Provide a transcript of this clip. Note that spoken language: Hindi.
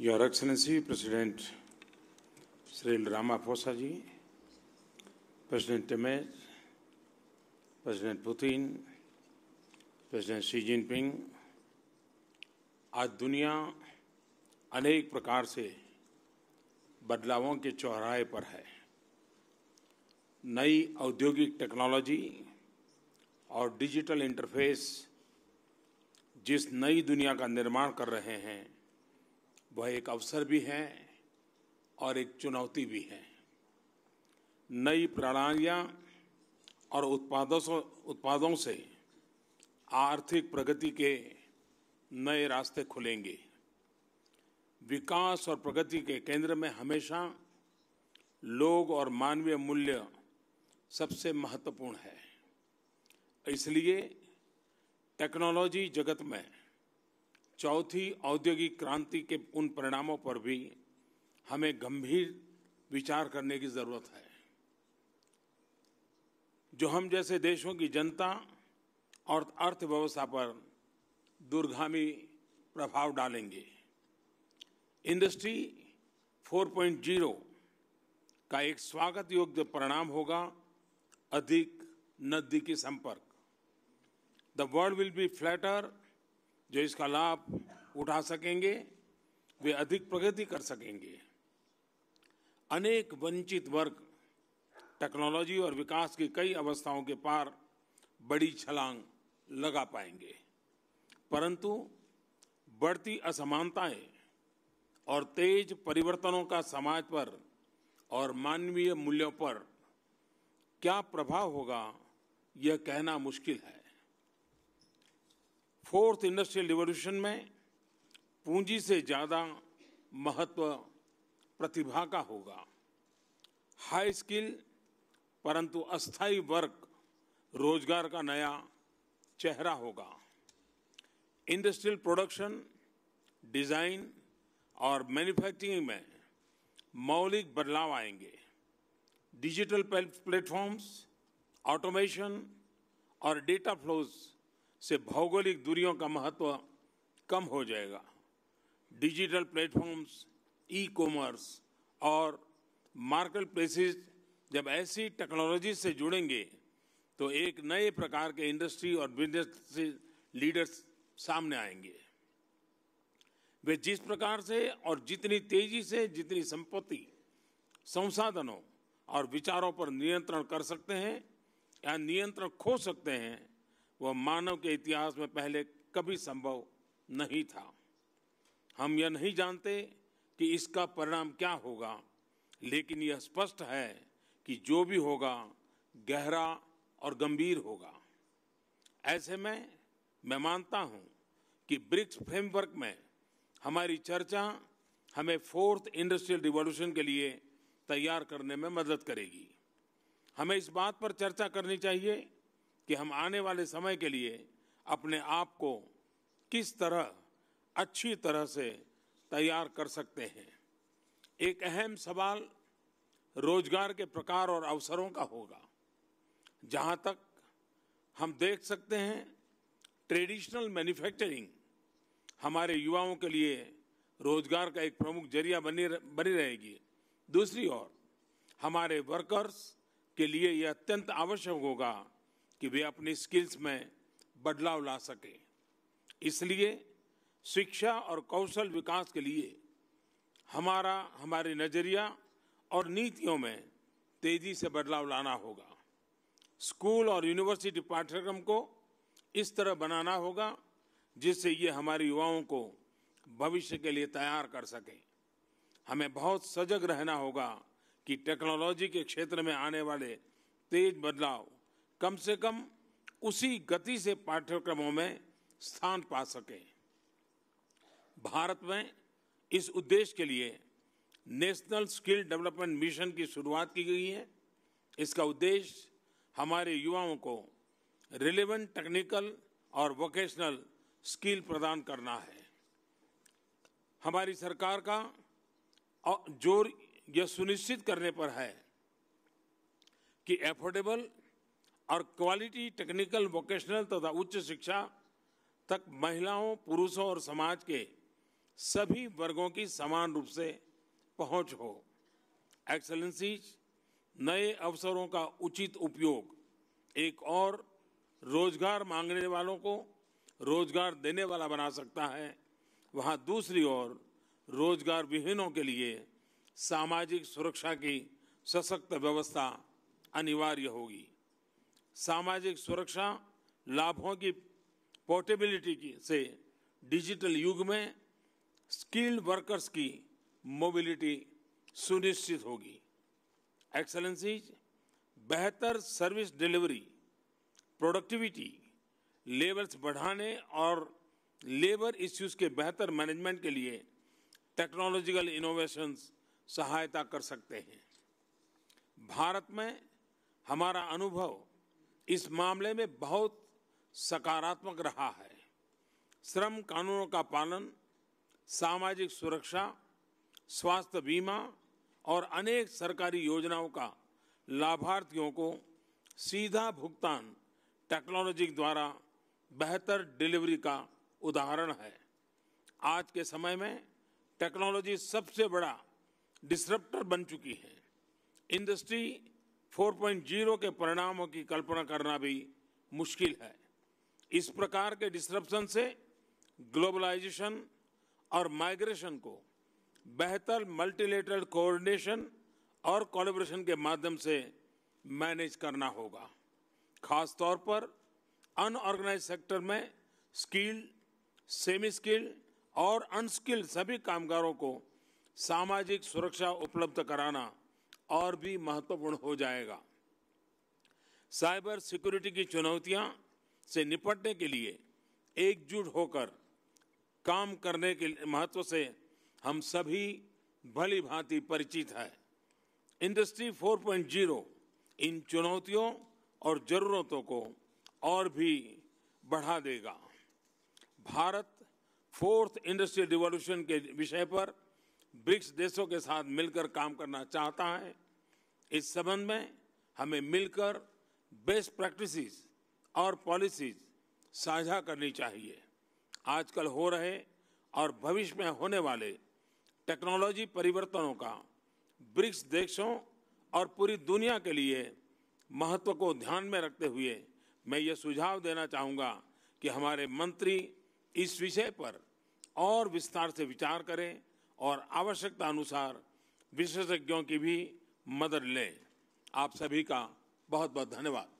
Your Excellency, President Cyril Ramaphosa ji, President Temer, President Putin, President Xi Jinping आज दुनिया अनेक प्रकार से बदलावों के चौराहे पर है नई औद्योगिक टेक्नोलॉजी और डिजिटल इंटरफेस जिस नई दुनिया का निर्माण कर रहे हैं वह एक अवसर भी है और एक चुनौती भी है नई प्रणालियाँ और उत्पादों से उत्पादों से आर्थिक प्रगति के नए रास्ते खुलेंगे विकास और प्रगति के केंद्र में हमेशा लोग और मानवीय मूल्य सबसे महत्वपूर्ण है इसलिए टेक्नोलॉजी जगत में चौथी औद्योगिक क्रांति के उन परिणामों पर भी हमें गंभीर विचार करने की जरूरत है जो हम जैसे देशों की जनता और अर्थव्यवस्था पर दूरगामी प्रभाव डालेंगे इंडस्ट्री 4.0 का एक स्वागत योग्य परिणाम होगा अधिक नदी की संपर्क the world will be flatter जो इसका लाभ उठा सकेंगे वे अधिक प्रगति कर सकेंगे अनेक वंचित वर्ग टेक्नोलॉजी और विकास की कई अवस्थाओं के पार बड़ी छलांग लगा पाएंगे परंतु बढ़ती असमानताएं और तेज परिवर्तनों का समाज पर और मानवीय मूल्यों पर क्या प्रभाव होगा यह कहना मुश्किल है फोर्थ इंडस्ट्रियल रिवोल्यूशन में पूंजी से ज़्यादा महत्व प्रतिभा का होगा हाई स्किल परंतु अस्थाई वर्क रोजगार का नया चेहरा होगा इंडस्ट्रियल प्रोडक्शन डिज़ाइन और मैन्युफैक्चरिंग में मौलिक बदलाव आएंगे डिजिटल प्लेटफॉर्म्स ऑटोमेशन और डेटा फ्लोज से भौगोलिक दूरियों का महत्व कम हो जाएगा डिजिटल प्लेटफॉर्म्स ई कॉमर्स और मार्केट प्लेसेस जब ऐसी टेक्नोलॉजी से जुड़ेंगे तो एक नए प्रकार के इंडस्ट्री और बिजनेस लीडर्स सामने आएंगे वे जिस प्रकार से और जितनी तेजी से जितनी संपत्ति संसाधनों और विचारों पर नियंत्रण कर सकते हैं या नियंत्रण खो सकते हैं वह मानव के इतिहास में पहले कभी संभव नहीं था हम यह नहीं जानते कि इसका परिणाम क्या होगा लेकिन यह स्पष्ट है कि जो भी होगा गहरा और गंभीर होगा ऐसे में मैं मानता हूं कि ब्रिक्स फ्रेमवर्क में हमारी चर्चा हमें फोर्थ इंडस्ट्रियल रिवॉल्यूशन के लिए तैयार करने में मदद करेगी हमें इस बात पर चर्चा करनी चाहिए कि हम आने वाले समय के लिए अपने आप को किस तरह अच्छी तरह से तैयार कर सकते हैं एक अहम सवाल रोजगार के प्रकार और अवसरों का होगा जहां तक हम देख सकते हैं ट्रेडिशनल मैन्युफैक्चरिंग हमारे युवाओं के लिए रोजगार का एक प्रमुख जरिया बनी बनी रहेगी दूसरी ओर हमारे वर्कर्स के लिए यह अत्यंत आवश्यक होगा कि वे अपनी स्किल्स में बदलाव ला सकें इसलिए शिक्षा और कौशल विकास के लिए हमारा हमारे नजरिया और नीतियों में तेजी से बदलाव लाना होगा स्कूल और यूनिवर्सिटी पाठ्यक्रम को इस तरह बनाना होगा जिससे ये हमारे युवाओं को भविष्य के लिए तैयार कर सकें हमें बहुत सजग रहना होगा कि टेक्नोलॉजी के क्षेत्र में आने वाले तेज बदलाव कम से कम उसी गति से पाठ्यक्रमों में स्थान पा सके भारत में इस उद्देश्य के लिए नेशनल स्किल डेवलपमेंट मिशन की शुरुआत की गई है इसका उद्देश्य हमारे युवाओं को रिलेवेंट टेक्निकल और वोकेशनल स्किल प्रदान करना है हमारी सरकार का जोर यह सुनिश्चित करने पर है कि एफोर्डेबल और क्वालिटी टेक्निकल वोकेशनल तथा उच्च शिक्षा तक महिलाओं पुरुषों और समाज के सभी वर्गों की समान रूप से पहुंच हो एक्सलेंसीज नए अवसरों का उचित उपयोग एक और रोजगार मांगने वालों को रोजगार देने वाला बना सकता है वहाँ दूसरी ओर रोजगार विहीनों के लिए सामाजिक सुरक्षा की सशक्त व्यवस्था अनिवार्य होगी सामाजिक सुरक्षा लाभों की पोर्टेबिलिटी की से डिजिटल युग में स्किल्ड वर्कर्स की मोबिलिटी सुनिश्चित होगी एक्सलेंसीज बेहतर सर्विस डिलीवरी प्रोडक्टिविटी लेवल्स बढ़ाने और लेबर इश्यूज के बेहतर मैनेजमेंट के लिए टेक्नोलॉजिकल इनोवेशंस सहायता कर सकते हैं भारत में हमारा अनुभव इस मामले में बहुत सकारात्मक रहा है श्रम कानूनों का पालन सामाजिक सुरक्षा स्वास्थ्य बीमा और अनेक सरकारी योजनाओं का लाभार्थियों को सीधा भुगतान टेक्नोलॉजी द्वारा बेहतर डिलीवरी का उदाहरण है आज के समय में टेक्नोलॉजी सबसे बड़ा डिसरप्टर बन चुकी है इंडस्ट्री 4.0 के परिणामों की कल्पना करना भी मुश्किल है इस प्रकार के डिस्ट्रप्शन से ग्लोबलाइजेशन और माइग्रेशन को बेहतर मल्टीलेटरल कोऑर्डिनेशन और कोलेब्रेशन के माध्यम से मैनेज करना होगा खास तौर पर अनऑर्गेनाइज सेक्टर में स्किल्ड सेमी स्किल्ड और अनस्किल्ड सभी कामगारों को सामाजिक सुरक्षा उपलब्ध कराना और भी महत्वपूर्ण हो जाएगा साइबर सिक्योरिटी की चुनौतियां से निपटने के लिए एकजुट होकर काम करने के महत्व से हम सभी भली भांति परिचित हैं इंडस्ट्री 4.0 इन चुनौतियों और जरूरतों को और भी बढ़ा देगा भारत फोर्थ इंडस्ट्रियल रिवॉल्यूशन के विषय पर ब्रिक्स देशों के साथ मिलकर काम करना चाहता है इस संबंध में हमें मिलकर बेस्ट प्रैक्टिसेस और पॉलिसीज साझा करनी चाहिए आजकल हो रहे और भविष्य में होने वाले टेक्नोलॉजी परिवर्तनों का ब्रिक्स देशों और पूरी दुनिया के लिए महत्व को ध्यान में रखते हुए मैं ये सुझाव देना चाहूँगा कि हमारे मंत्री इस विषय पर और विस्तार से विचार करें और आवश्यकता अनुसार विशेषज्ञों की भी मदद लें आप सभी का बहुत बहुत धन्यवाद